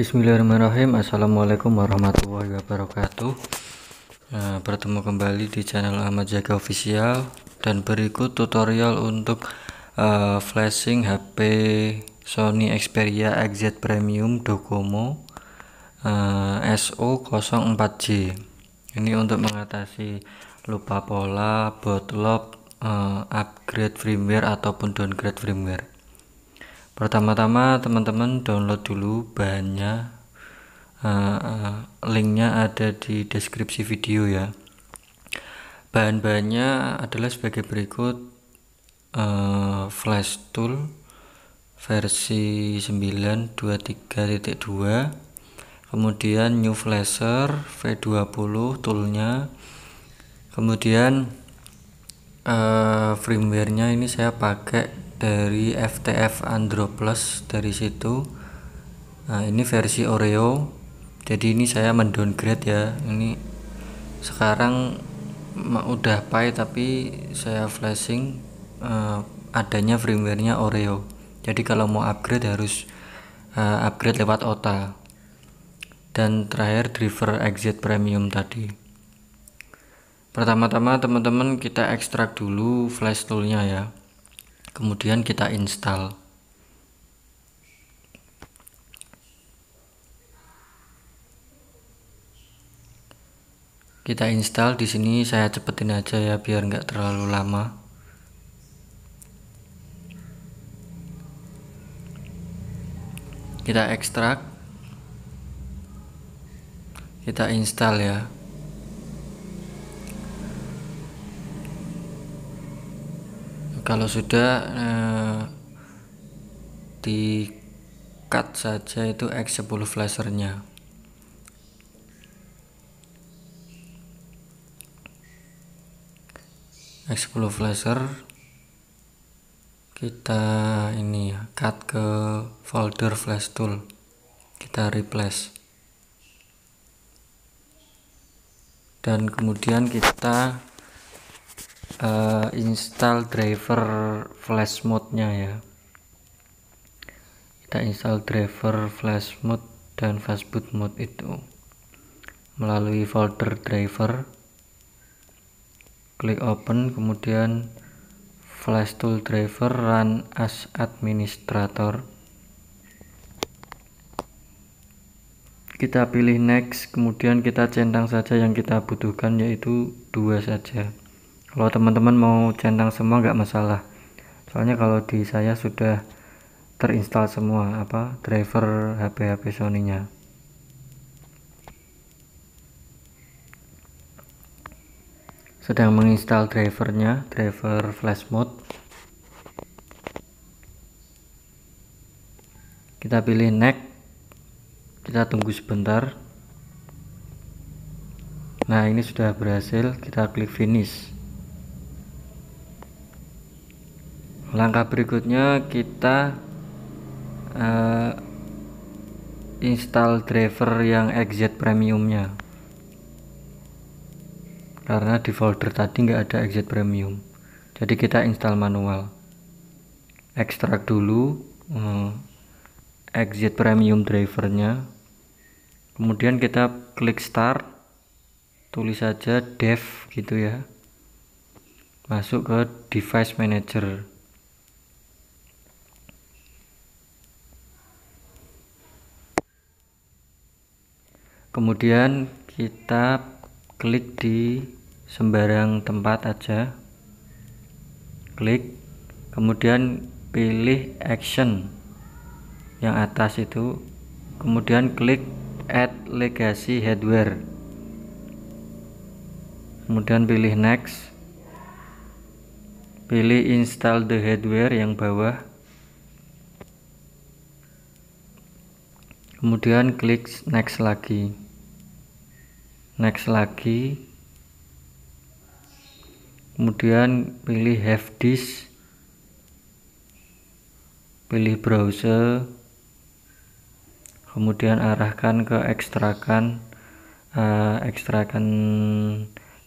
Bismillahirrahmanirrahim Assalamualaikum warahmatullahi wabarakatuh nah, Bertemu kembali di channel Ahmad Jaga Official Dan berikut tutorial untuk uh, flashing HP Sony Xperia XZ Premium Docomo uh, eh, SO04J Ini untuk mengatasi lupa pola, botlop, uh, upgrade firmware ataupun downgrade firmware pertama-tama teman-teman download dulu bahannya uh, linknya ada di deskripsi video ya bahan-bahannya adalah sebagai berikut uh, flash tool versi 923.2 kemudian new flasher v20 toolnya kemudian uh, firmware nya ini saya pakai dari FTF Andro Plus dari situ nah ini versi Oreo jadi ini saya mendowngrade ya ini sekarang udah pay tapi saya flashing uh, adanya firmware-nya Oreo jadi kalau mau upgrade harus uh, upgrade lewat OTA dan terakhir driver exit premium tadi pertama-tama teman-teman kita ekstrak dulu flash toolnya ya kemudian kita install kita install di sini saya cepetin aja ya biar nggak terlalu lama kita ekstrak kita install ya kalau sudah eh, di cut saja itu X10 flashernya X10 flasher kita ini ya cut ke folder flash tool kita replace dan kemudian kita uh, install driver flash mode nya ya kita install driver flash mode dan fastboot mode itu melalui folder driver klik open kemudian flash tool driver run as administrator kita pilih next kemudian kita centang saja yang kita butuhkan yaitu dua saja kalau teman-teman mau centang semua nggak masalah soalnya kalau di saya sudah terinstall semua apa driver HP-HP Sony nya sedang menginstal drivernya driver flash mode kita pilih next kita tunggu sebentar nah ini sudah berhasil kita klik finish langkah berikutnya kita uh, install driver yang exit premiumnya karena di folder tadi nggak ada XZ premium jadi kita install manual ekstrak dulu uh, eh, exit premium drivernya kemudian kita klik start tulis saja dev gitu ya masuk ke device manager kemudian kita klik di sembarang tempat aja klik kemudian pilih action yang atas itu kemudian klik add legacy hardware kemudian pilih next pilih install the hardware yang bawah kemudian klik next lagi next lagi kemudian pilih have this pilih browser kemudian arahkan ke ekstrakan uh, ekstrakan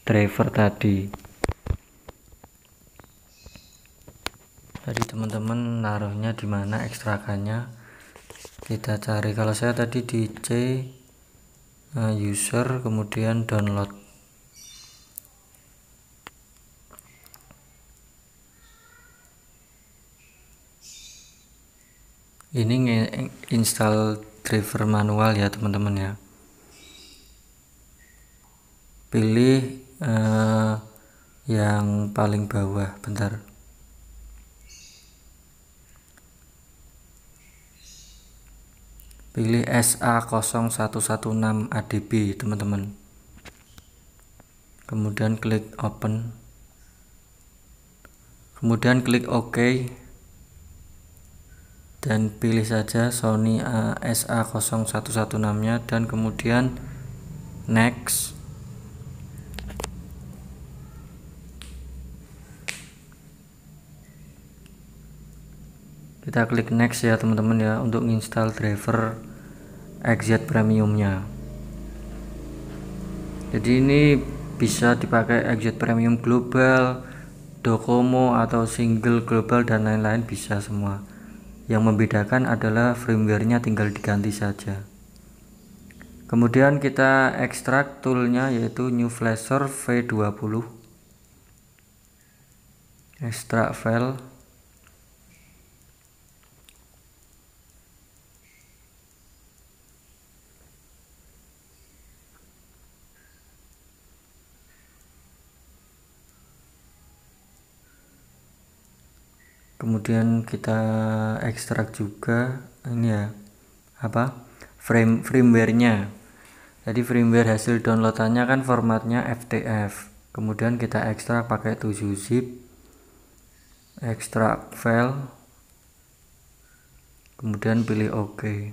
driver tadi jadi teman-teman naruhnya di mana ekstrakannya kita cari kalau saya tadi di C user kemudian download ini install driver manual ya teman-teman ya pilih eh, yang paling bawah bentar Pilih SA0116ADB, teman-teman. Kemudian klik open. Kemudian klik OK dan pilih saja Sony SA0116-nya dan kemudian next kita klik next ya teman-teman ya untuk install driver xz premiumnya jadi ini bisa dipakai xz premium global docomo atau single global dan lain-lain bisa semua yang membedakan adalah firmware-nya tinggal diganti saja kemudian kita ekstrak toolnya yaitu new flasher v20 ekstrak file kemudian kita ekstrak juga ini ya apa frame firmware-nya jadi firmware hasil downloadannya kan formatnya FTF kemudian kita ekstrak pakai 7 zip ekstrak file kemudian pilih OK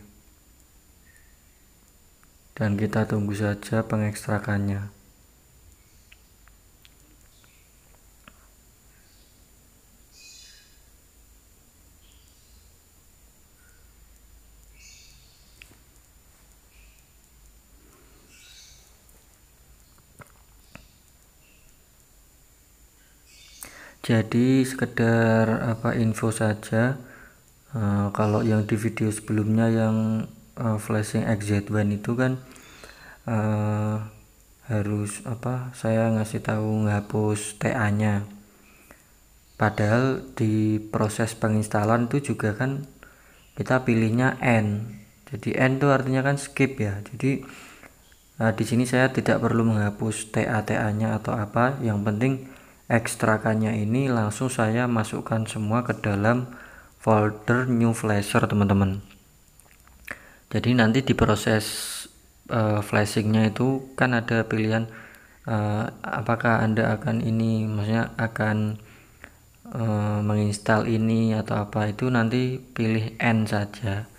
dan kita tunggu saja pengekstrakannya jadi sekedar apa info saja uh, kalau yang di video sebelumnya yang uh, flashing XZ1 itu kan uh, harus apa saya ngasih tahu ngapus TA nya padahal di proses penginstalan itu juga kan kita pilihnya N jadi N itu artinya kan skip ya jadi uh, di sini saya tidak perlu menghapus TA TA nya atau apa yang penting ekstrakannya ini langsung saya masukkan semua ke dalam folder new flasher teman-teman jadi nanti di proses uh, flashingnya itu kan ada pilihan uh, apakah anda akan ini maksudnya akan uh, menginstal ini atau apa itu nanti pilih end saja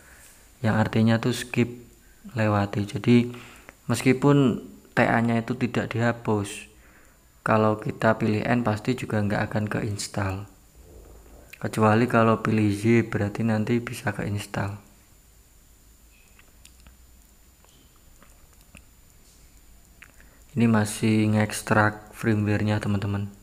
yang artinya tuh skip lewati jadi meskipun TA nya itu tidak dihapus kalau kita pilih N pasti juga nggak akan ke install kecuali kalau pilih Y berarti nanti bisa ke install ini masih ngekstrak firmware-nya teman-teman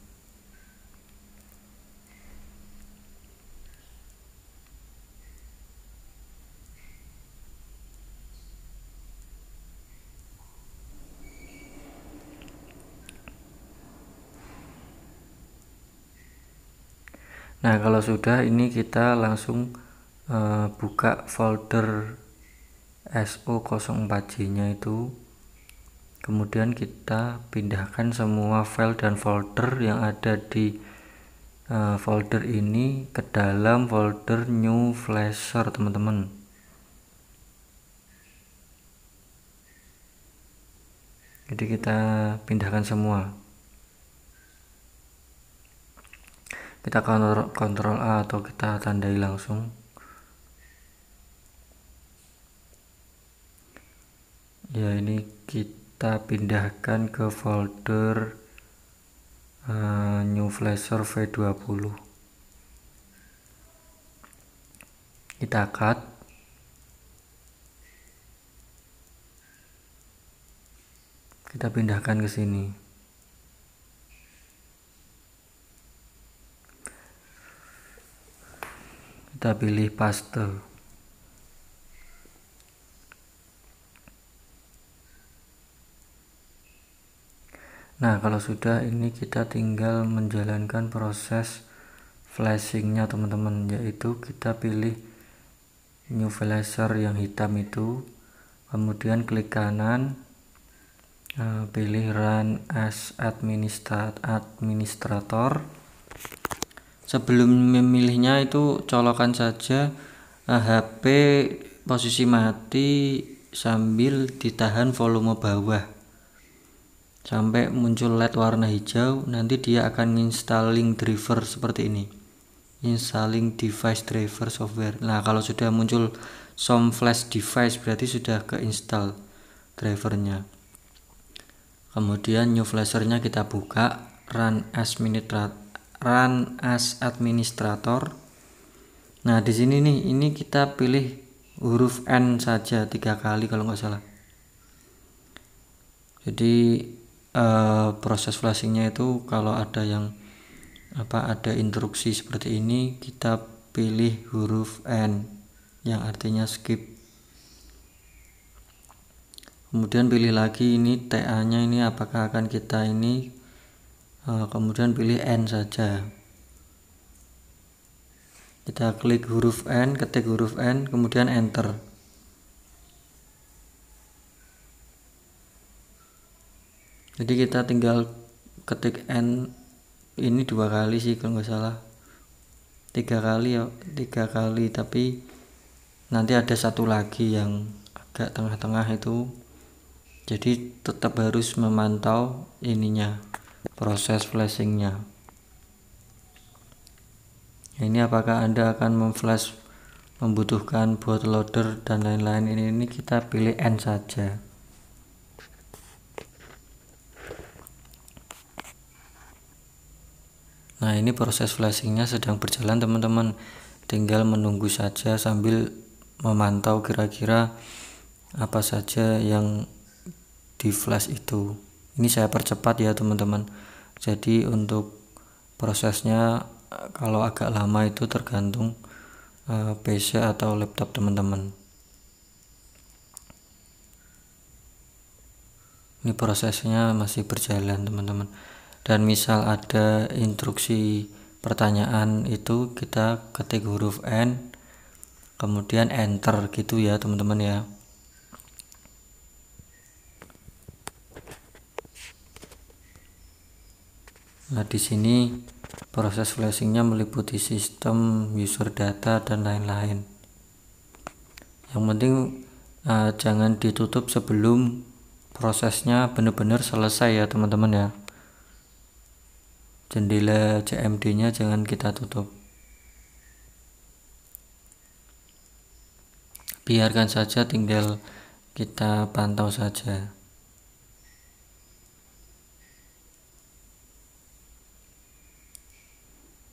nah kalau sudah ini kita langsung uh, buka folder SO04J nya itu kemudian kita pindahkan semua file dan folder yang ada di uh, folder ini ke dalam folder new flasher teman-teman jadi kita pindahkan semua kita kontrol, kontrol A atau kita tandai langsung ya ini kita pindahkan ke folder uh, new flash survey 20 kita cut kita pindahkan ke sini kita pilih paste nah kalau sudah ini kita tinggal menjalankan proses flashingnya teman-teman yaitu kita pilih new flasher yang hitam itu kemudian klik kanan eh, pilih run as administrator sebelum memilihnya itu colokan saja HP eh, posisi mati sambil ditahan volume bawah sampai muncul LED warna hijau nanti dia akan installing driver seperti ini installing device driver software nah kalau sudah muncul some flash device berarti sudah ke install drivernya kemudian new flashernya kita buka run as run as administrator nah di sini nih ini kita pilih huruf n saja tiga kali kalau nggak salah jadi eh, proses flashingnya itu kalau ada yang apa ada instruksi seperti ini kita pilih huruf n yang artinya skip kemudian pilih lagi ini TA nya ini apakah akan kita ini Eh, kemudian pilih N saja kita klik huruf N ketik huruf N kemudian enter jadi kita tinggal ketik N ini dua kali sih kalau nggak salah tiga kali ya tiga kali tapi nanti ada satu lagi yang agak tengah-tengah itu jadi tetap harus memantau ininya proses flashingnya ya, ini apakah anda akan memflash membutuhkan boot loader dan lain-lain ini, ini kita pilih N saja nah ini proses flashingnya sedang berjalan teman-teman tinggal menunggu saja sambil memantau kira-kira apa saja yang di flash itu ini saya percepat ya teman-teman jadi untuk prosesnya eh, kalau agak lama itu tergantung uh, eh, PC atau laptop teman-teman ini prosesnya masih berjalan teman-teman dan misal ada instruksi pertanyaan itu kita ketik huruf N kemudian enter gitu ya teman-teman ya Nah, di sini proses flashingnya meliputi sistem user data dan lain-lain. Yang penting uh, jangan ditutup sebelum prosesnya benar-benar selesai ya teman-teman ya. Jendela CMD-nya jangan kita tutup. Biarkan saja tinggal kita pantau saja.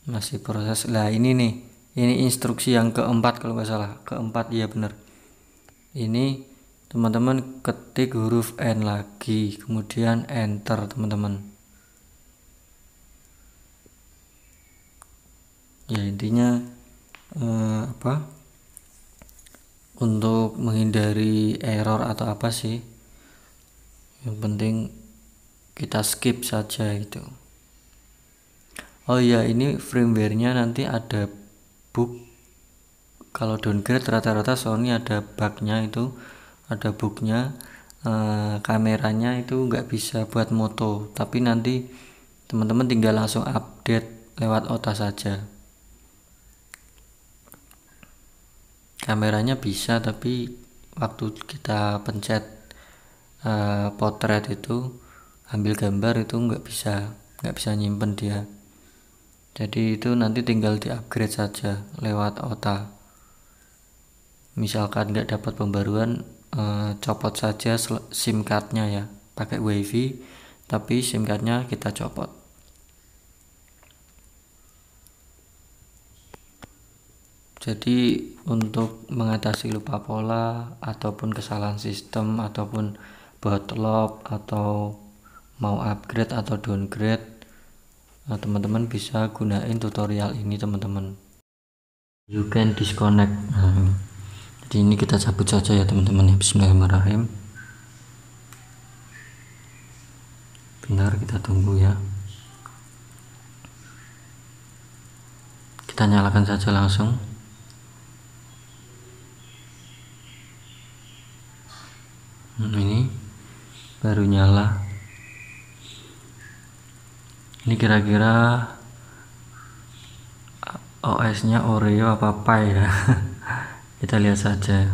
masih proses lah ini nih ini instruksi yang keempat kalau nggak salah keempat ya bener ini teman-teman ketik huruf n lagi kemudian enter teman-teman ya intinya eh, apa untuk menghindari error atau apa sih yang penting kita skip saja itu oh iya ini firmware-nya nanti ada bug kalau downgrade rata-rata Sony ada bug-nya itu ada bugnya e, kameranya itu nggak bisa buat moto tapi nanti teman-teman tinggal langsung update lewat OTA saja kameranya bisa tapi waktu kita pencet e, potret itu ambil gambar itu nggak bisa nggak bisa nyimpen dia jadi itu nanti tinggal di upgrade saja lewat OTA misalkan nggak dapat pembaruan eh, copot saja SIM cardnya ya pakai wifi tapi SIM cardnya kita copot jadi untuk mengatasi lupa pola ataupun kesalahan sistem ataupun botlop atau mau upgrade atau downgrade Eh, teman-teman bisa gunain tutorial ini teman-teman you can disconnect nah, jadi ini kita cabut saja ya teman-teman ya, Bismillahirrahmanirrahim bentar kita tunggu ya kita nyalakan saja langsung hmm, ini baru nyala ini kira-kira uh, OS nya Oreo apa apa ya kita lihat saja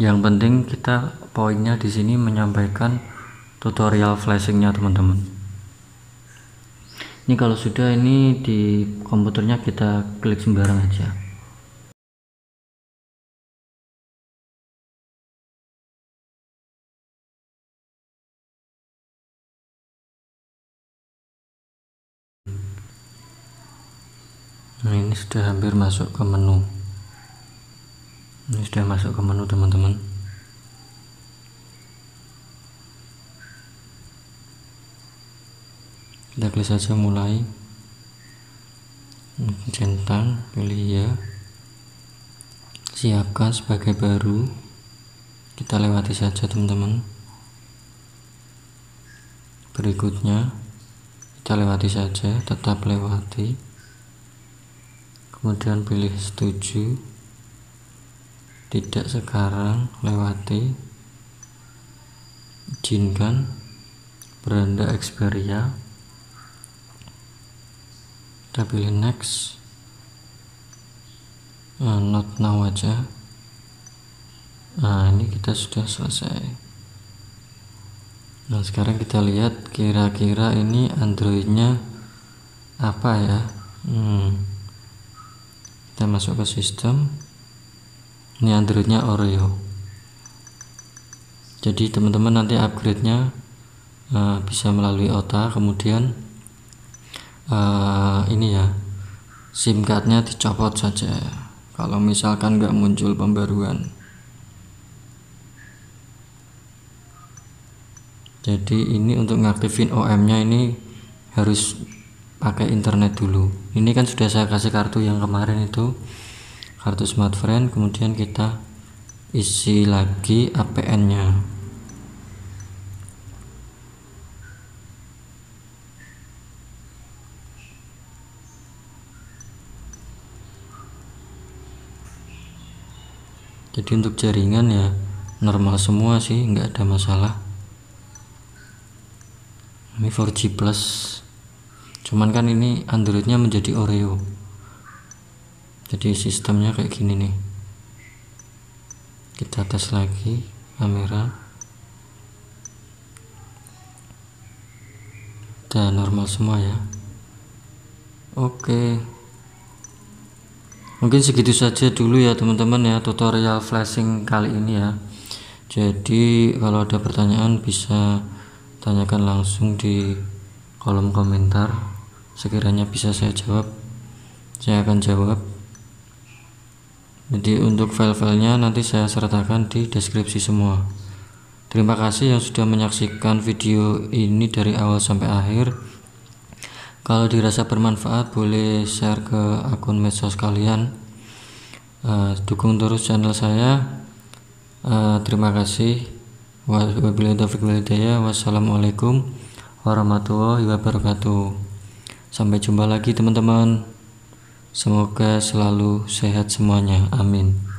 yang penting kita poinnya di sini menyampaikan tutorial flashingnya teman-teman ini kalau sudah ini di komputernya kita klik sembarang aja nah, ini sudah hampir masuk ke menu ini sudah masuk ke menu teman-teman kita klik saja mulai centang pilih ya siapkan sebagai baru kita lewati saja teman-teman berikutnya kita lewati saja tetap lewati kemudian pilih setuju tidak sekarang lewati izinkan beranda Xperia kita pilih next uh, not now aja nah ini kita sudah selesai nah sekarang kita lihat kira-kira ini Androidnya apa ya hmm kita masuk ke sistem ini Androidnya Oreo jadi teman-teman nanti upgrade-nya uh, bisa melalui OTA kemudian uh, ini ya SIM card nya dicopot saja kalau misalkan nggak muncul pembaruan jadi ini untuk ngaktifin OM nya ini harus pakai internet dulu ini kan sudah saya kasih kartu yang kemarin itu kartu smartfren kemudian kita isi lagi APN nya jadi untuk jaringan ya normal semua sih nggak ada masalah ini 4G plus cuman kan ini Androidnya menjadi Oreo jadi sistemnya kayak gini nih kita tes lagi kamera dan normal semua ya oke mungkin segitu saja dulu ya teman-teman ya tutorial flashing kali ini ya jadi kalau ada pertanyaan bisa tanyakan langsung di kolom komentar sekiranya bisa saya jawab saya akan jawab jadi untuk file-filenya nanti saya sertakan di deskripsi semua terima kasih yang sudah menyaksikan video ini dari awal sampai akhir kalau dirasa bermanfaat boleh share ke akun medsos kalian uh, dukung terus channel saya uh, terima kasih wassalamualaikum warahmatullahi wabarakatuh Sampai jumpa lagi teman-teman. Semoga selalu sehat semuanya. Amin.